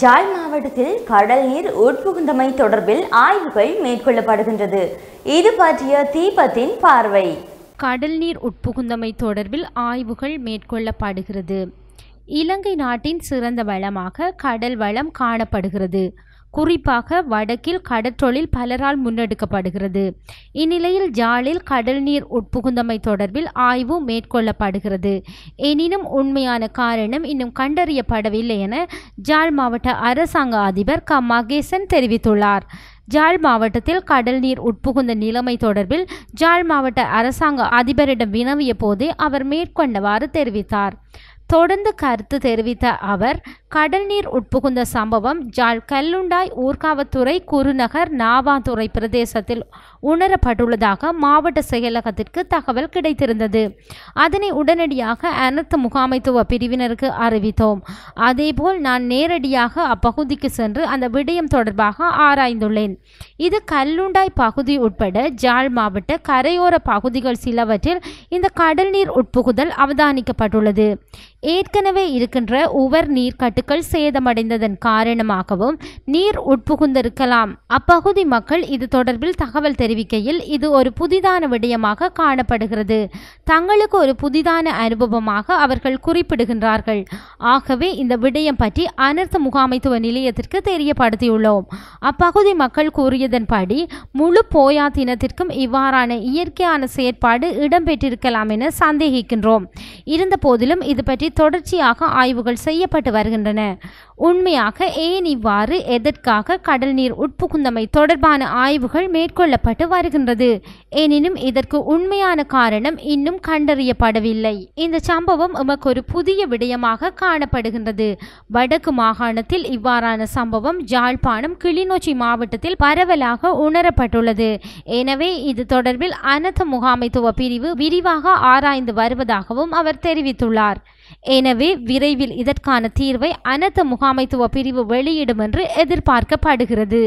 Joy மாவட்டத்தில் கடல் நீர் உட்புகுந்தமை தொடர்பில் ஆய்வுகள் மேற்கொள்ளப்படுகின்றது இது பற்றிய தீபத்தின் பார்வை கடல் நீர் உட்புகுந்தமை தொடர்பில் ஆய்வுகள் மேற்கொள்ளப்படுகிறது இலங்கை நாட்டின் சிறந்த வளமாக கடல் வளம் காணப்படுகிறது குறிப்பாக வடக்கில் கடற்றொழில் பலரால் முன்னெடுக்கப்படுகிறது இந்நிலையில் ஜாலில் கடல் நீர் உட்புகுந்தமை தொடர்பில் ஆய்வு மேற்கொள்ளப்படுகிறது எனினும் உண்மையான காரணம் இன்னும் கண்டறியப்படவில்லை என ஜாழ் மாவட்ட அரசாங்க அதிபர் க மகேசன் தெரிவித்துள்ளார் ஜாழ் மாவட்டத்தில் கடல் நீர் உட்புகுந்த நிலைமை தொடர்பில் ஜாழ் மாவட்ட அரசாங்க அதிபரிடம் வினவிய போதே அவர் மேற்கொண்டவாறு தெரிவித்தார் தொடர்ந்து கருத்து தெரிவித்த அவர் கடல் நீர் உட்புகுந்த சம்பவம் ஜாழ் கல்லுண்டாய் ஊர்காவத்துறை குருநகர் நாவாந்துறை பிரதேசத்தில் உணரப்பட்டுள்ளதாக மாவட்ட செயலகத்திற்கு தகவல் கிடைத்திருந்தது அதனை உடனடியாக அனர்த்த முகாமைத்துவ பிரிவினருக்கு அறிவித்தோம் அதேபோல் நான் நேரடியாக அப்பகுதிக்கு சென்று அந்த விடயம் தொடர்பாக ஆராய்ந்துள்ளேன் இது கல்லுண்டாய் பகுதி உட்பட ஜாழ் மாவட்ட கரையோர பகுதிகள் சிலவற்றில் இந்த கடல் நீர் உட்புகுதல் அவதானிக்கப்பட்டுள்ளது ஏற்கனவே இருக்கின்ற உவர் கட்டு தாதுக்கள் சேதமடைந்ததன் காரணமாகவும் நீர் உட்புகுந்திருக்கலாம் அப்பகுதி மக்கள் இது தொடர்பில் தகவல் தெரிவிக்கையில் இது ஒரு புதிதான விடயமாக காணப்படுகிறது தங்களுக்கு ஒரு புதிதான அனுபவமாக அவர்கள் குறிப்பிடுகின்றார்கள் ஆகவே இந்த விடயம் பற்றி அனர்த்த முகாமைத்துவ நிலையத்திற்கு தெரியப்படுத்தியுள்ளோம் அப்பகுதி மக்கள் கூறியதன்படி முழு போயாத்தினத்திற்கும் இவ்வாறான இயற்கையான செயற்பாடு இடம்பெற்றிருக்கலாம் என சந்தேகிக்கின்றோம் இருந்த போதிலும் இது பற்றி தொடர்ச்சியாக ஆய்வுகள் செய்யப்பட்டு வருகின்றன வருகின்றன உண்மையாக ஏன் இவ்வாறு எதற்காக கடல் நீர் உட்புகுந்தமை தொடர்பான ஆய்வுகள் மேற்கொள்ளப்பட்டு வருகின்றது எனினும் இதற்கு உண்மையான காரணம் இன்னும் கண்டறியப்படவில்லை இந்த சம்பவம் உமக்கு ஒரு புதிய விடயமாக காணப்படுகின்றது வடக்கு மாகாணத்தில் இவ்வாறான சம்பவம் ஜாழ்ப்பாணம் கிளிநொச்சி மாவட்டத்தில் பரவலாக உணரப்பட்டுள்ளது எனவே இது தொடர்பில் அனத முகாமைத்துவ பிரிவு விரிவாக ஆராய்ந்து வருவதாகவும் அவர் தெரிவித்துள்ளார் எனவே விரைவில் இதற்கான தீர்வை அனர்த்த முகாமைத்துவ பிரிவு வெளியிடும் என்று எதிர்பார்க்கப்படுகிறது